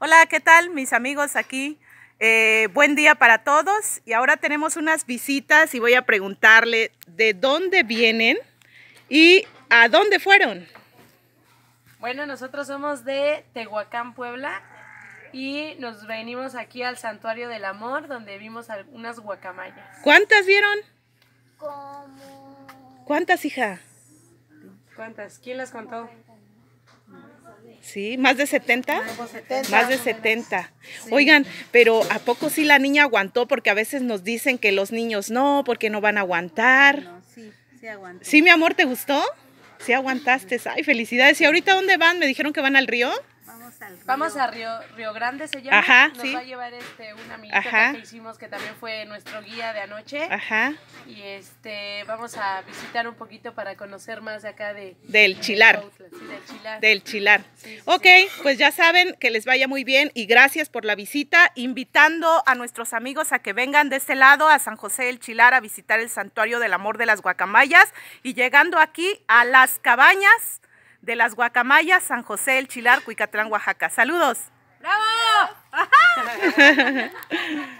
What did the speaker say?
Hola, ¿qué tal mis amigos aquí? Eh, buen día para todos y ahora tenemos unas visitas y voy a preguntarle de dónde vienen y a dónde fueron. Bueno, nosotros somos de Tehuacán, Puebla y nos venimos aquí al Santuario del Amor donde vimos algunas guacamayas. ¿Cuántas vieron? ¿Cuántas, hija? ¿Cuántas? ¿Quién las contó? Sí, más de 70. Más de 70. Oigan, pero ¿a poco sí la niña aguantó? Porque a veces nos dicen que los niños no, porque no van a aguantar. sí, sí aguantó. Sí, mi amor, ¿te gustó? Sí aguantaste. Ay, felicidades. ¿Y ahorita dónde van? Me dijeron que van al río. Vamos al río. Vamos a Río, Grande, se llama. Ajá, Nos sí. va a llevar este, una amiguita que hicimos que también fue nuestro guía de anoche. Ajá. Y este, vamos a visitar un poquito para conocer más de acá de... Del Chilar. Del Chilar. ok, pues ya saben que les vaya muy bien y gracias por la visita, invitando a nuestros amigos a que vengan de este lado a San José del Chilar a visitar el Santuario del Amor de las Guacamayas y llegando aquí a las cabañas de las Guacamayas, San José del Chilar, Cuicatlán, Oaxaca. Saludos. ¡Bravo!